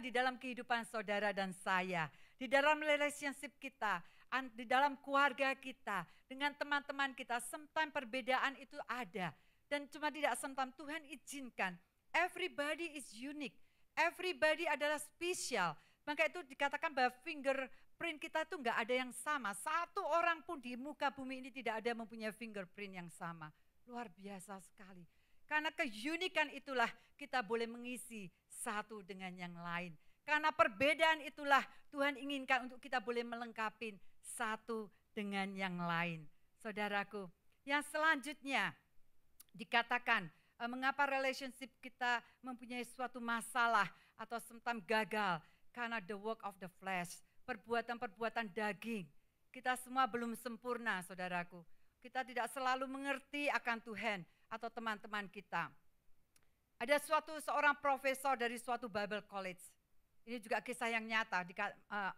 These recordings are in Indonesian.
di dalam kehidupan saudara dan saya, di dalam relationship kita, di dalam keluarga kita, dengan teman-teman kita, sometimes perbedaan itu ada. Dan cuma tidak sometimes Tuhan izinkan. Everybody is unique. Everybody adalah spesial. Maka itu dikatakan bahwa fingerprint kita itu nggak ada yang sama. Satu orang pun di muka bumi ini tidak ada yang mempunyai fingerprint yang sama. Luar biasa sekali. Karena keunikan itulah kita boleh mengisi satu dengan yang lain. Karena perbedaan itulah Tuhan inginkan untuk kita boleh melengkapi satu dengan yang lain. Saudaraku, yang selanjutnya dikatakan eh, mengapa relationship kita mempunyai suatu masalah atau sempat gagal karena the work of the flesh, perbuatan-perbuatan daging. Kita semua belum sempurna, saudaraku. Kita tidak selalu mengerti akan Tuhan atau teman-teman kita. Ada suatu seorang profesor dari suatu Bible College. Ini juga kisah yang nyata eh,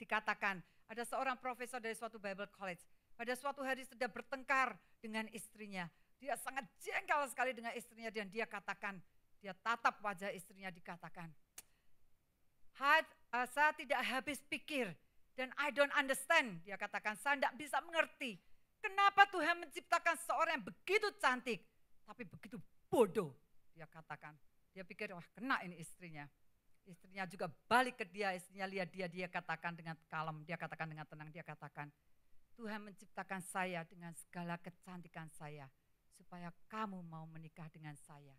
dikatakan. Ada seorang profesor dari suatu Bible College. Pada suatu hari sudah bertengkar dengan istrinya. Dia sangat jengkel sekali dengan istrinya dan dia katakan, dia tatap wajah istrinya dikatakan, eh, saya tidak habis pikir dan I don't understand. Dia katakan, saya tidak bisa mengerti Kenapa Tuhan menciptakan seorang yang begitu cantik, tapi begitu bodoh? Dia katakan, dia pikir, wah kena ini istrinya. Istrinya juga balik ke dia, istrinya lihat dia, dia katakan dengan kalem, dia katakan dengan tenang, dia katakan, Tuhan menciptakan saya dengan segala kecantikan saya, supaya kamu mau menikah dengan saya.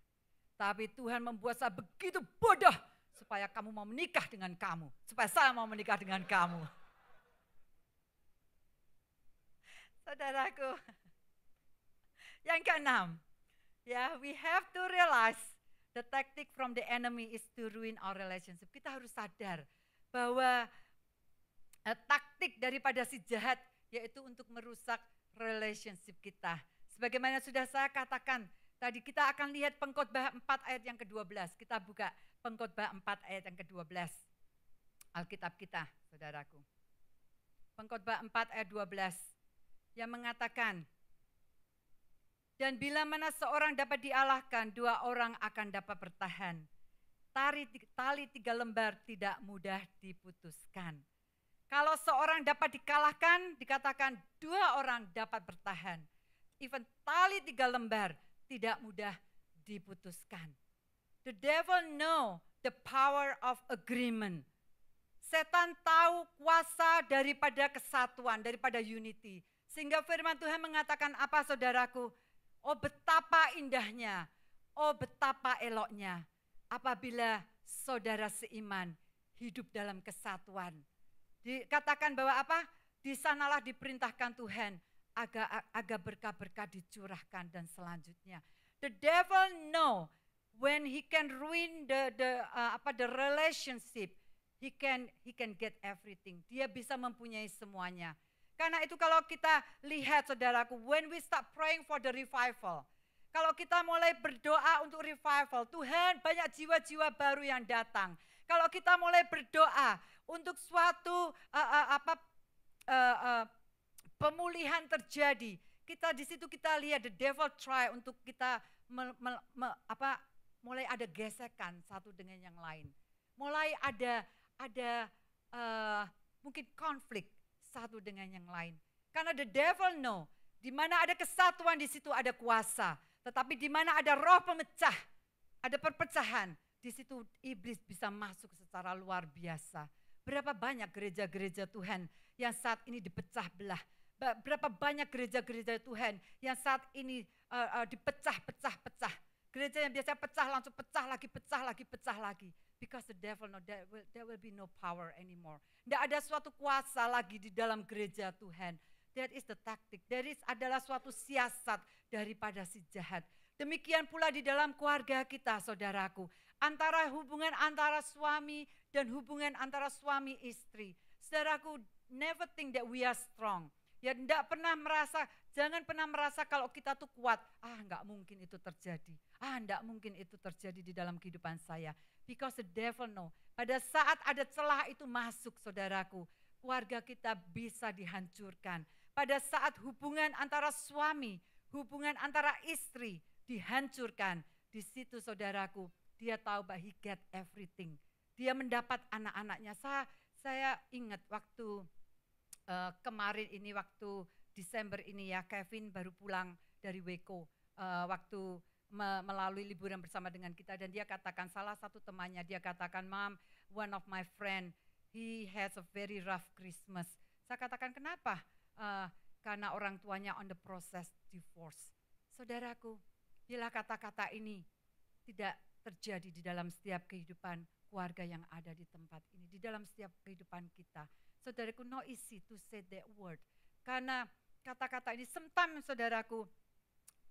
Tapi Tuhan membuat saya begitu bodoh, supaya kamu mau menikah dengan kamu, supaya saya mau menikah dengan kamu. saudaraku. Yang keenam, ya, yeah, we have to realize the tactic from the enemy is to ruin our relationship. Kita harus sadar bahwa uh, taktik daripada si jahat yaitu untuk merusak relationship kita. Sebagaimana sudah saya katakan, tadi kita akan lihat pengkhotbah 4 ayat yang ke-12. Kita buka pengkhotbah 4 ayat yang ke-12. Alkitab kita, saudaraku. Pengkhotbah 4 ayat 12 yang mengatakan, dan bila mana seorang dapat dialahkan, dua orang akan dapat bertahan. Tari, tali tiga lembar tidak mudah diputuskan. Kalau seorang dapat dikalahkan, dikatakan dua orang dapat bertahan. Even tali tiga lembar tidak mudah diputuskan. The devil know the power of agreement. Setan tahu kuasa daripada kesatuan, daripada unity sehingga firman Tuhan mengatakan apa saudaraku? Oh betapa indahnya, oh betapa eloknya apabila saudara seiman hidup dalam kesatuan. Dikatakan bahwa apa? Di sanalah diperintahkan Tuhan agar agar berkah-berkah dicurahkan dan selanjutnya. The devil know when he can ruin the the uh, apa the relationship, he can he can get everything. Dia bisa mempunyai semuanya karena itu kalau kita lihat saudaraku, when we start praying for the revival, kalau kita mulai berdoa untuk revival, Tuhan banyak jiwa-jiwa baru yang datang. Kalau kita mulai berdoa untuk suatu uh, uh, apa uh, uh, pemulihan terjadi, kita di situ kita lihat the devil try untuk kita me, me, me, apa mulai ada gesekan satu dengan yang lain, mulai ada ada uh, mungkin konflik satu dengan yang lain. Karena the devil know, di mana ada kesatuan di situ ada kuasa. Tetapi di mana ada roh pemecah, ada perpecahan, di situ iblis bisa masuk secara luar biasa. Berapa banyak gereja-gereja Tuhan yang saat ini dipecah belah. Berapa banyak gereja-gereja Tuhan yang saat ini uh, uh, dipecah-pecah-pecah. Gereja yang biasa pecah langsung pecah lagi, pecah lagi, pecah lagi. Because the devil, no, there will, there will be no power anymore. Tidak ada suatu kuasa lagi di dalam gereja Tuhan. That is the tactic. That is adalah suatu siasat daripada si jahat. Demikian pula di dalam keluarga kita, saudaraku. Antara hubungan antara suami dan hubungan antara suami istri. Saudaraku, never think that we are strong. Ya tidak pernah merasa, jangan pernah merasa kalau kita tuh kuat. Ah nggak mungkin itu terjadi. Ah nggak mungkin itu terjadi di dalam kehidupan saya. Because the devil know. Pada saat ada celah itu masuk saudaraku. Keluarga kita bisa dihancurkan. Pada saat hubungan antara suami, hubungan antara istri dihancurkan. Di situ saudaraku, dia tahu bahwa he get everything. Dia mendapat anak-anaknya. Saya, saya ingat waktu uh, kemarin ini waktu Desember ini ya Kevin baru pulang dari Weko uh, eh, waktu me melalui liburan bersama dengan kita dan dia katakan salah satu temannya dia katakan mom one of my friend he has a very rough Christmas saya katakan kenapa uh, karena orang tuanya on the process divorce saudaraku bila kata-kata ini tidak terjadi di dalam setiap kehidupan keluarga yang ada di tempat ini di dalam setiap kehidupan kita Saudaraku, not easy to say that word. Karena kata-kata ini, sometimes saudaraku,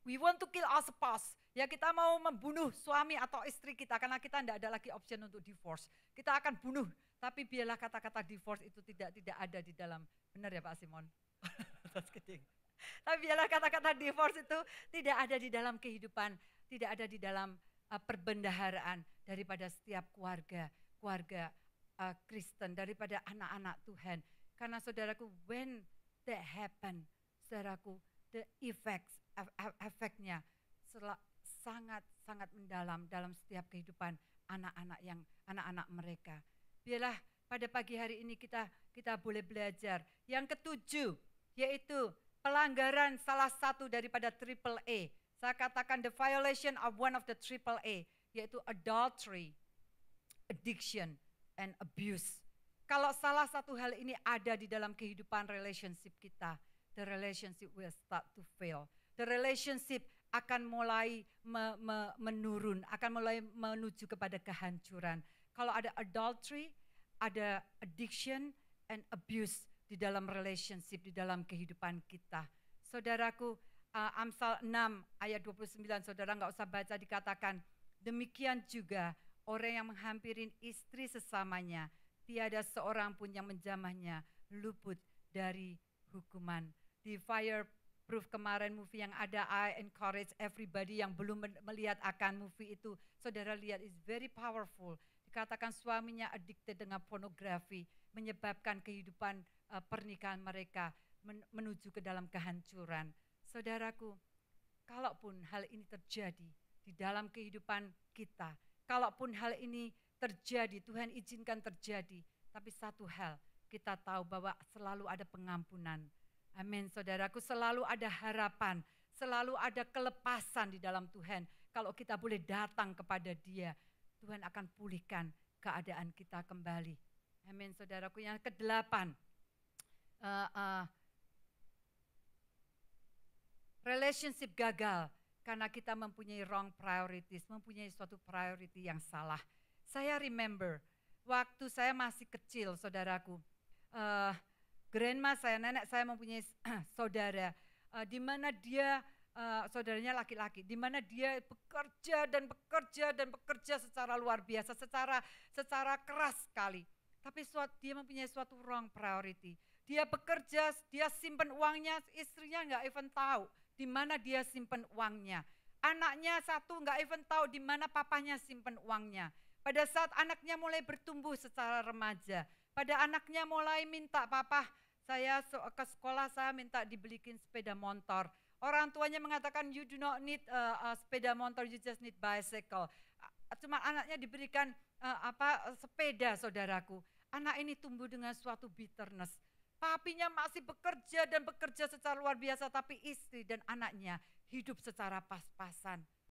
we want to kill our spouse. Ya kita mau membunuh suami atau istri kita karena kita tidak ada lagi option untuk divorce. Kita akan bunuh, tapi biarlah kata-kata divorce itu tidak tidak ada di dalam. Benar ya Pak Simon? That's kidding. Tapi biarlah kata-kata divorce itu tidak ada di dalam kehidupan, tidak ada di dalam uh, perbendaharaan daripada setiap keluarga, keluarga uh, Kristen, daripada anak-anak Tuhan. Karena saudaraku, when that happen, saudaraku, the effects, efeknya sangat-sangat mendalam dalam setiap kehidupan anak-anak yang anak-anak mereka. Biarlah pada pagi hari ini kita kita boleh belajar. Yang ketujuh yaitu pelanggaran salah satu daripada triple A. Saya katakan the violation of one of the triple A yaitu adultery, addiction, and abuse. Kalau salah satu hal ini ada di dalam kehidupan relationship kita, the relationship will start to fail. The relationship akan mulai me, me, menurun, akan mulai menuju kepada kehancuran. Kalau ada adultery, ada addiction and abuse di dalam relationship, di dalam kehidupan kita. Saudaraku, uh, Amsal 6 ayat 29, saudara nggak usah baca dikatakan, demikian juga Orang yang menghampirin istri sesamanya, tiada seorang pun yang menjamahnya luput dari hukuman. Di Fireproof kemarin movie yang ada, I encourage everybody yang belum melihat akan movie itu, saudara lihat, is very powerful. Dikatakan suaminya addicted dengan pornografi, menyebabkan kehidupan uh, pernikahan mereka men menuju ke dalam kehancuran. Saudaraku, kalaupun hal ini terjadi di dalam kehidupan kita, Kalaupun hal ini terjadi, Tuhan izinkan terjadi. Tapi satu hal, kita tahu bahwa selalu ada pengampunan. Amin, saudaraku. Selalu ada harapan, selalu ada kelepasan di dalam Tuhan. Kalau kita boleh datang kepada Dia, Tuhan akan pulihkan keadaan kita kembali. Amin, saudaraku. Yang kedelapan, uh, uh, relationship gagal. Karena kita mempunyai wrong priorities, mempunyai suatu priority yang salah. Saya remember waktu saya masih kecil, saudaraku. Uh, grandma saya, nenek saya mempunyai saudara, uh, di mana dia uh, saudaranya laki-laki, di mana dia bekerja dan bekerja dan bekerja secara luar biasa, secara secara keras sekali. Tapi suat, dia mempunyai suatu wrong priority. Dia bekerja, dia simpan uangnya, istrinya nggak even tahu di mana dia simpen uangnya. Anaknya satu nggak even tahu di mana papanya simpen uangnya. Pada saat anaknya mulai bertumbuh secara remaja, pada anaknya mulai minta papa, saya ke sekolah saya minta dibelikin sepeda motor. Orang tuanya mengatakan you do not need uh, uh, sepeda motor, you just need bicycle. Cuma anaknya diberikan uh, apa sepeda saudaraku. Anak ini tumbuh dengan suatu bitterness Papinya masih bekerja dan bekerja secara luar biasa, tapi istri dan anaknya hidup secara pas-pasan.